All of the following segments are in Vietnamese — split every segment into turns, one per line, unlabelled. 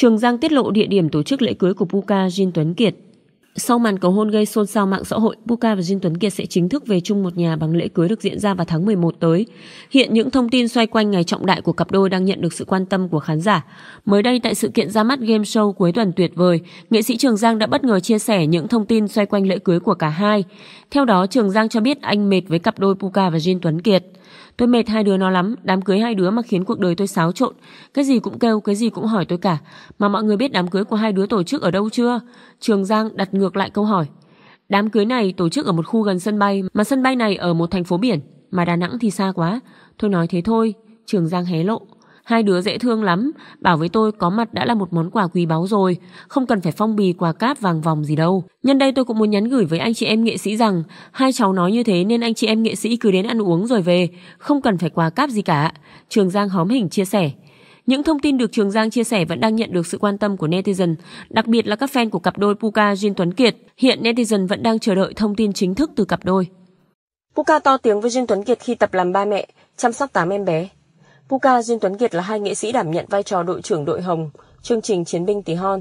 Trường Giang tiết lộ địa điểm tổ chức lễ cưới của Puka Jin Tuấn Kiệt. Sau màn cầu hôn gây xôn xao mạng xã hội, Puka và Jin Tuấn Kiệt sẽ chính thức về chung một nhà bằng lễ cưới được diễn ra vào tháng 11 tới. Hiện những thông tin xoay quanh ngày trọng đại của cặp đôi đang nhận được sự quan tâm của khán giả. Mới đây tại sự kiện ra mắt game show cuối tuần tuyệt vời, nghệ sĩ Trường Giang đã bất ngờ chia sẻ những thông tin xoay quanh lễ cưới của cả hai. Theo đó, Trường Giang cho biết anh mệt với cặp đôi Puka và Jin Tuấn Kiệt. Tôi mệt hai đứa nó lắm, đám cưới hai đứa mà khiến cuộc đời tôi xáo trộn. Cái gì cũng kêu, cái gì cũng hỏi tôi cả. Mà mọi người biết đám cưới của hai đứa tổ chức ở đâu chưa? Trường Giang đặt ngược lại câu hỏi. Đám cưới này tổ chức ở một khu gần sân bay, mà sân bay này ở một thành phố biển. Mà Đà Nẵng thì xa quá. Tôi nói thế thôi, Trường Giang hé lộ. Hai đứa dễ thương lắm, bảo với tôi có mặt đã là một món quà quý báu rồi, không cần phải phong bì quà cáp vàng vòng gì đâu. Nhân đây tôi cũng muốn nhắn gửi với anh chị em nghệ sĩ rằng hai cháu nói như thế nên anh chị em nghệ sĩ cứ đến ăn uống rồi về, không cần phải quà cáp gì cả. Trường Giang hóm hình chia sẻ. Những thông tin được Trường Giang chia sẻ vẫn đang nhận được sự quan tâm của netizen, đặc biệt là các fan của cặp đôi Puka Jin Tuấn Kiệt. Hiện netizen vẫn đang chờ đợi thông tin chính thức từ cặp đôi. Puka to tiếng với Jin Tuấn Kiệt khi tập làm ba mẹ, chăm sóc tám em bé. Puka Diêm Tuấn Kiệt là hai nghệ sĩ đảm nhận vai trò đội trưởng đội Hồng, chương trình Chiến binh Tí Hon.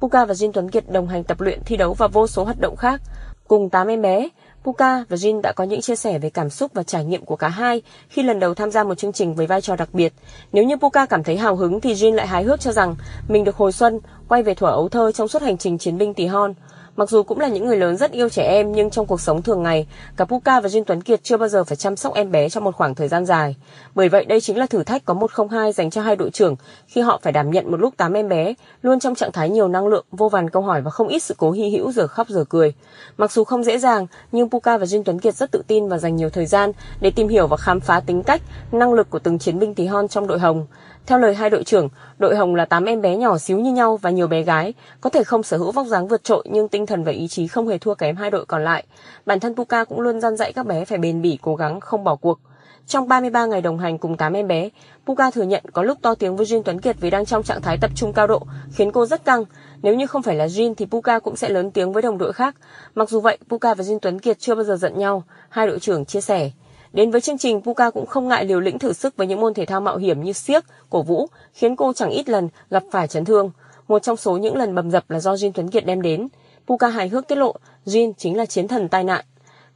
Puka và Diên Tuấn Kiệt đồng hành tập luyện, thi đấu và vô số hoạt động khác. Cùng 8 em bé, Puka và Jin đã có những chia sẻ về cảm xúc và trải nghiệm của cả hai khi lần đầu tham gia một chương trình với vai trò đặc biệt. Nếu như Puka cảm thấy hào hứng thì Jin lại hái hước cho rằng mình được hồi xuân, quay về thuở ấu thơ trong suốt hành trình chiến binh Tỳ Hon. Mặc dù cũng là những người lớn rất yêu trẻ em nhưng trong cuộc sống thường ngày, cả Puka và Duyên Tuấn Kiệt chưa bao giờ phải chăm sóc em bé trong một khoảng thời gian dài. Bởi vậy đây chính là thử thách có 102 dành cho hai đội trưởng khi họ phải đảm nhận một lúc 8 em bé, luôn trong trạng thái nhiều năng lượng, vô vàn câu hỏi và không ít sự cố hy hữu giờ khóc giờ cười. Mặc dù không dễ dàng, nhưng Puka và Duyên Tuấn Kiệt rất tự tin và dành nhiều thời gian để tìm hiểu và khám phá tính cách, năng lực của từng chiến binh tí hon trong đội Hồng. Theo lời hai đội trưởng, đội Hồng là 8 em bé nhỏ xíu như nhau và nhiều bé gái, có thể không sở hữu vóc dáng vượt trội nhưng tinh thần và ý chí không hề thua kém hai đội còn lại. Bản thân Puka cũng luôn dặn dạy các bé phải bền bỉ, cố gắng, không bỏ cuộc. Trong 33 ngày đồng hành cùng 8 em bé, Puka thừa nhận có lúc to tiếng với Jin Tuấn Kiệt vì đang trong trạng thái tập trung cao độ, khiến cô rất căng. Nếu như không phải là Jin thì Puka cũng sẽ lớn tiếng với đồng đội khác. Mặc dù vậy, Puka và Jin Tuấn Kiệt chưa bao giờ giận nhau, hai đội trưởng chia sẻ. Đến với chương trình, Puka cũng không ngại liều lĩnh thử sức với những môn thể thao mạo hiểm như siếc, cổ vũ, khiến cô chẳng ít lần gặp phải chấn thương. Một trong số những lần bầm dập là do Jin Tuấn Kiệt đem đến. Puka hài hước tiết lộ, Jin chính là chiến thần tai nạn.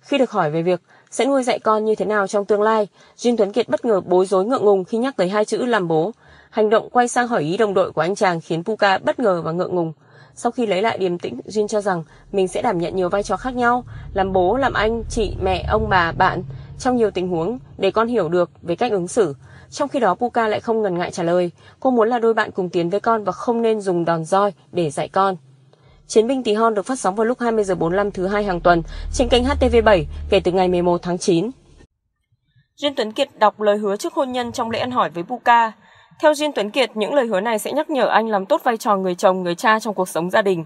Khi được hỏi về việc sẽ nuôi dạy con như thế nào trong tương lai, Jin Tuấn Kiệt bất ngờ bối rối ngượng ngùng khi nhắc tới hai chữ làm bố. Hành động quay sang hỏi ý đồng đội của anh chàng khiến Puka bất ngờ và ngượng ngùng. Sau khi lấy lại điềm tĩnh, Jin cho rằng mình sẽ đảm nhận nhiều vai trò khác nhau, làm bố, làm anh, chị, mẹ, ông bà, bạn trong nhiều tình huống để con hiểu được về cách ứng xử. Trong khi đó Puka lại không ngần ngại trả lời, cô muốn là đôi bạn cùng tiến với con và không nên dùng đòn roi để dạy con. Chiến binh Tí Hon được phát sóng vào lúc 20 h 45 thứ hai hàng tuần trên kênh HTV7 kể từ ngày 11 tháng 9. Diên Tuấn Kiệt đọc lời hứa trước hôn nhân trong lễ ăn hỏi với Puka. Theo Diên Tuấn Kiệt, những lời hứa này sẽ nhắc nhở anh làm tốt vai trò người chồng, người cha trong cuộc sống gia đình.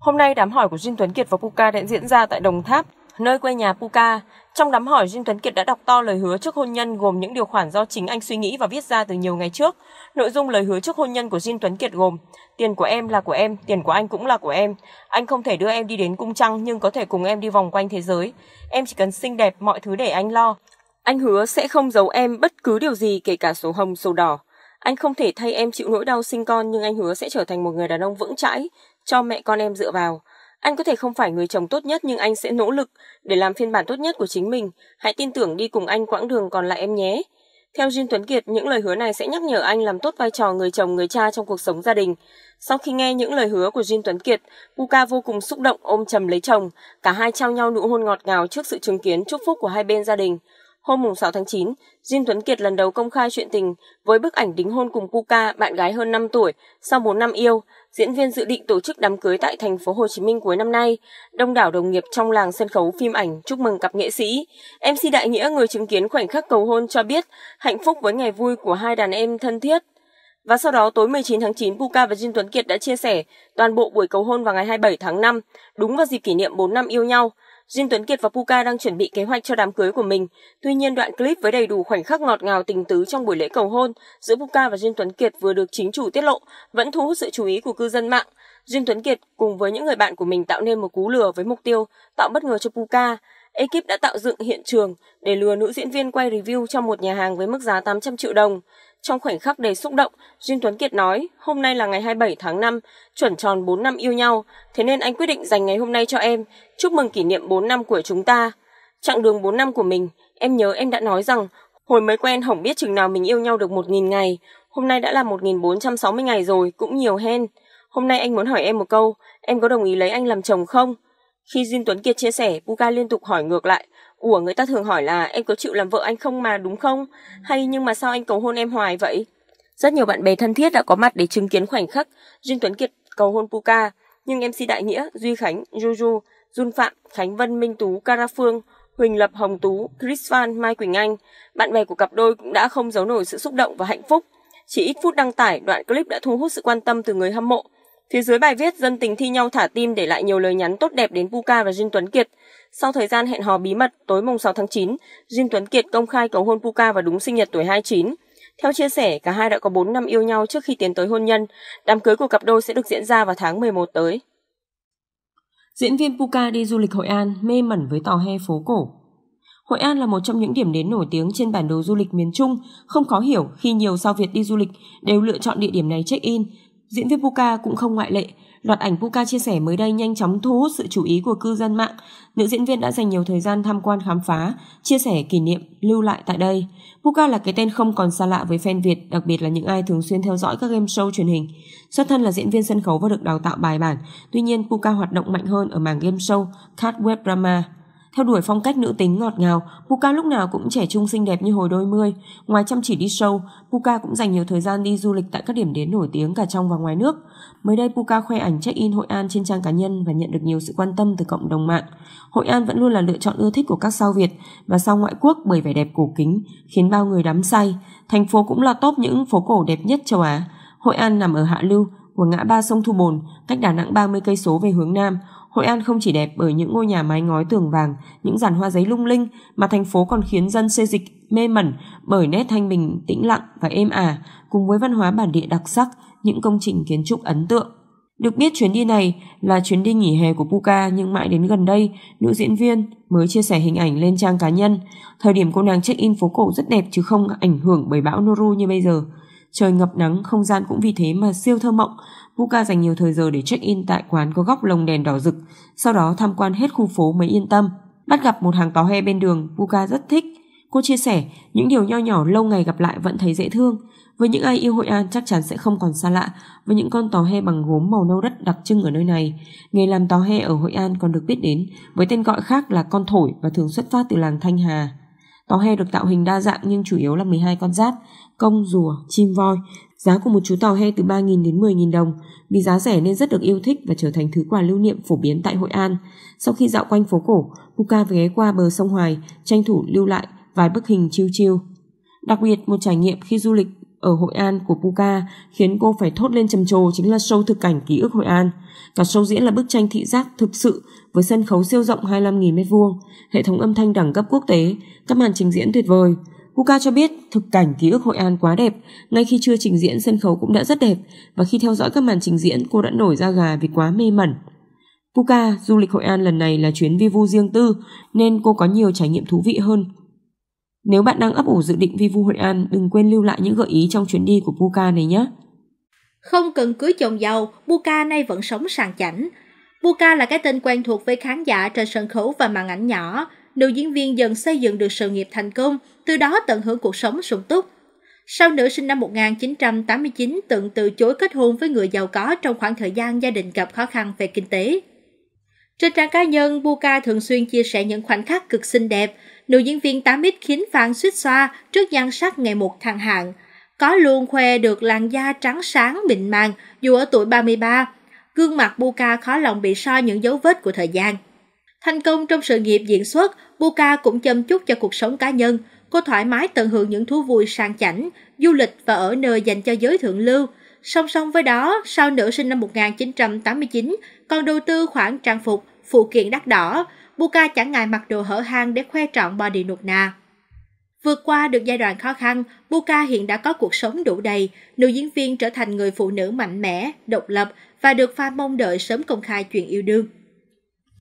Hôm nay, đám hỏi của Diên Tuấn Kiệt và Puka đã diễn ra tại Đồng Tháp, nơi quê nhà Puka. Trong đám hỏi, Jim Tuấn Kiệt đã đọc to lời hứa trước hôn nhân gồm những điều khoản do chính anh suy nghĩ và viết ra từ nhiều ngày trước. Nội dung lời hứa trước hôn nhân của Jim Tuấn Kiệt gồm Tiền của em là của em, tiền của anh cũng là của em. Anh không thể đưa em đi đến cung trăng nhưng có thể cùng em đi vòng quanh thế giới. Em chỉ cần xinh đẹp, mọi thứ để anh lo. Anh hứa sẽ không giấu em bất cứ điều gì kể cả số hồng, số đỏ. Anh không thể thay em chịu nỗi đau sinh con nhưng anh hứa sẽ trở thành một người đàn ông vững chãi, cho mẹ con em dựa vào. Anh có thể không phải người chồng tốt nhất nhưng anh sẽ nỗ lực để làm phiên bản tốt nhất của chính mình. Hãy tin tưởng đi cùng anh quãng đường còn lại em nhé. Theo Jin Tuấn Kiệt, những lời hứa này sẽ nhắc nhở anh làm tốt vai trò người chồng, người cha trong cuộc sống gia đình. Sau khi nghe những lời hứa của Jin Tuấn Kiệt, Puka vô cùng xúc động ôm chầm lấy chồng. Cả hai trao nhau nụ hôn ngọt ngào trước sự chứng kiến chúc phúc của hai bên gia đình. Hôm 6 tháng 9, Jim Tuấn Kiệt lần đầu công khai chuyện tình với bức ảnh đính hôn cùng Puka, bạn gái hơn 5 tuổi, sau 4 năm yêu. Diễn viên dự định tổ chức đám cưới tại thành phố Hồ Chí Minh cuối năm nay. Đông đảo đồng nghiệp trong làng sân khấu phim ảnh chúc mừng cặp nghệ sĩ. MC Đại Nghĩa, người chứng kiến khoảnh khắc cầu hôn cho biết hạnh phúc với ngày vui của hai đàn em thân thiết. Và sau đó tối 19 tháng 9, Puka và Jim Tuấn Kiệt đã chia sẻ toàn bộ buổi cầu hôn vào ngày 27 tháng 5, đúng vào dịp kỷ niệm 4 năm yêu nhau. Jim Tuấn Kiệt và Puka đang chuẩn bị kế hoạch cho đám cưới của mình. Tuy nhiên đoạn clip với đầy đủ khoảnh khắc ngọt ngào tình tứ trong buổi lễ cầu hôn giữa Puka và Jim Tuấn Kiệt vừa được chính chủ tiết lộ vẫn thu hút sự chú ý của cư dân mạng. Jim Tuấn Kiệt cùng với những người bạn của mình tạo nên một cú lừa với mục tiêu tạo bất ngờ cho Puka ekip đã tạo dựng hiện trường để lừa nữ diễn viên quay review trong một nhà hàng với mức giá 800 triệu đồng. Trong khoảnh khắc đầy xúc động, duyên Tuấn Kiệt nói, hôm nay là ngày 27 tháng 5, chuẩn tròn 4 năm yêu nhau, thế nên anh quyết định dành ngày hôm nay cho em, chúc mừng kỷ niệm 4 năm của chúng ta. Chặng đường 4 năm của mình, em nhớ em đã nói rằng, hồi mới quen hỏng biết chừng nào mình yêu nhau được 1.000 ngày, hôm nay đã là 1.460 ngày rồi, cũng nhiều hen. Hôm nay anh muốn hỏi em một câu, em có đồng ý lấy anh làm chồng không? Khi Jin Tuấn Kiệt chia sẻ, Puga liên tục hỏi ngược lại. Ủa người ta thường hỏi là em có chịu làm vợ anh không mà đúng không? Hay nhưng mà sao anh cầu hôn em hoài vậy? Rất nhiều bạn bè thân thiết đã có mặt để chứng kiến khoảnh khắc Jin Tuấn Kiệt cầu hôn Puka, nhưng MC Đại Nghĩa, Duy Khánh, Juju, Jun Phạm, Khánh Vân, Minh Tú, Cara Phương, Huỳnh Lập, Hồng Tú, Chris Van, Mai Quỳnh Anh, bạn bè của cặp đôi cũng đã không giấu nổi sự xúc động và hạnh phúc. Chỉ ít phút đăng tải, đoạn clip đã thu hút sự quan tâm từ người hâm mộ. Phía dưới bài viết, dân tình thi nhau thả tim để lại nhiều lời nhắn tốt đẹp đến Puka và Jin Tuấn Kiệt. Sau thời gian hẹn hò bí mật, tối mùng 6 tháng 9, Jin Tuấn Kiệt công khai cầu hôn Puka vào đúng sinh nhật tuổi 29. Theo chia sẻ, cả hai đã có 4 năm yêu nhau trước khi tiến tới hôn nhân. Đám cưới của cặp đôi sẽ được diễn ra vào tháng 11 tới. Diễn viên Puka đi du lịch Hội An mê mẩn với tò he phố cổ. Hội An là một trong những điểm đến nổi tiếng trên bản đồ du lịch miền Trung, không khó hiểu khi nhiều sao Việt đi du lịch đều lựa chọn địa điểm này check-in Diễn viên Puka cũng không ngoại lệ. Loạt ảnh Puka chia sẻ mới đây nhanh chóng thu hút sự chú ý của cư dân mạng. Nữ diễn viên đã dành nhiều thời gian tham quan khám phá, chia sẻ kỷ niệm, lưu lại tại đây. Puka là cái tên không còn xa lạ với fan Việt, đặc biệt là những ai thường xuyên theo dõi các game show truyền hình. Xuất thân là diễn viên sân khấu và được đào tạo bài bản, tuy nhiên Puka hoạt động mạnh hơn ở mảng game show Card Web Drama. Theo đuổi phong cách nữ tính ngọt ngào, Puka lúc nào cũng trẻ trung xinh đẹp như hồi đôi mươi. Ngoài chăm chỉ đi show, Puka cũng dành nhiều thời gian đi du lịch tại các điểm đến nổi tiếng cả trong và ngoài nước. Mới đây Puka khoe ảnh check-in Hội An trên trang cá nhân và nhận được nhiều sự quan tâm từ cộng đồng mạng. Hội An vẫn luôn là lựa chọn ưa thích của các sao Việt và sao ngoại quốc bởi vẻ đẹp cổ kính khiến bao người đắm say. Thành phố cũng là top những phố cổ đẹp nhất châu Á. Hội An nằm ở hạ lưu của ngã ba sông Thu Bồn, cách Đà Nẵng 30 cây số về hướng nam. Hội An không chỉ đẹp bởi những ngôi nhà mái ngói tường vàng, những dàn hoa giấy lung linh, mà thành phố còn khiến dân xê dịch mê mẩn bởi nét thanh bình tĩnh lặng và êm ả, cùng với văn hóa bản địa đặc sắc, những công trình kiến trúc ấn tượng. Được biết chuyến đi này là chuyến đi nghỉ hè của Puka nhưng mãi đến gần đây, nữ diễn viên mới chia sẻ hình ảnh lên trang cá nhân. Thời điểm cô nàng check-in phố cổ rất đẹp chứ không ảnh hưởng bởi bão Noru như bây giờ. Trời ngập nắng, không gian cũng vì thế mà siêu thơ mộng. Vuka dành nhiều thời giờ để check-in tại quán có góc lồng đèn đỏ rực, sau đó tham quan hết khu phố mới yên tâm. Bắt gặp một hàng táo he bên đường, Vuka rất thích. Cô chia sẻ, những điều nho nhỏ lâu ngày gặp lại vẫn thấy dễ thương. Với những ai yêu Hội An chắc chắn sẽ không còn xa lạ với những con tàu he bằng gốm màu nâu đất đặc trưng ở nơi này. Nghề làm tàu he ở Hội An còn được biết đến với tên gọi khác là con thổi và thường xuất phát từ làng Thanh Hà. Táo he được tạo hình đa dạng nhưng chủ yếu là 12 con rát, công, rùa, chim voi. Giá của một chú tàu he từ 3.000 đến 10.000 đồng, vì giá rẻ nên rất được yêu thích và trở thành thứ quà lưu niệm phổ biến tại Hội An. Sau khi dạo quanh phố cổ, Puka ghé qua bờ sông Hoài, tranh thủ lưu lại vài bức hình chiêu chiêu. Đặc biệt, một trải nghiệm khi du lịch ở Hội An của Puka khiến cô phải thốt lên trầm trồ chính là show thực cảnh ký ức Hội An. Cả show diễn là bức tranh thị giác thực sự với sân khấu siêu rộng 25.000m2, hệ thống âm thanh đẳng cấp quốc tế, các màn trình diễn tuyệt vời. Puka cho biết thực cảnh ký ức Hội An quá đẹp, ngay khi chưa trình diễn sân khấu cũng đã rất đẹp và khi theo dõi các màn trình diễn cô đã nổi da gà vì quá mê mẩn. Puka, du lịch Hội An lần này là chuyến vi vu riêng tư nên cô có nhiều trải nghiệm thú vị hơn nếu bạn đang ấp ủ dự định vi vu Hội An, đừng quên lưu lại những gợi ý trong chuyến đi của Puka này nhé.
Không cần cưới chồng giàu, Puka nay vẫn sống sàng chảnh. Puka là cái tên quen thuộc với khán giả trên sân khấu và màn ảnh nhỏ. Nữ diễn viên dần xây dựng được sự nghiệp thành công, từ đó tận hưởng cuộc sống sung túc. Sau nữ sinh năm 1989 từng từ chối kết hôn với người giàu có trong khoảng thời gian gia đình gặp khó khăn về kinh tế. Trên trang cá nhân, Buka thường xuyên chia sẻ những khoảnh khắc cực xinh đẹp, nữ diễn viên 8X khiến fan suýt xoa trước nhan sắc ngày một thăng hạng. Có luôn khoe được làn da trắng sáng mịn màng dù ở tuổi 33, gương mặt Buka khó lòng bị so những dấu vết của thời gian. Thành công trong sự nghiệp diễn xuất, Buka cũng châm chút cho cuộc sống cá nhân. Cô thoải mái tận hưởng những thú vui sang chảnh, du lịch và ở nơi dành cho giới thượng lưu. Song song với đó, sau nữ sinh năm 1989 còn đầu tư khoản trang phục phụ kiện đắt đỏ, Buka chẳng ngại mặc đồ hở hang để khoe trọn body nụt nà. Vượt qua được giai đoạn khó khăn, Buka hiện đã có cuộc sống đủ đầy, nữ diễn viên trở thành người phụ nữ mạnh mẽ, độc lập và được fan mong đợi sớm công khai chuyện yêu đương.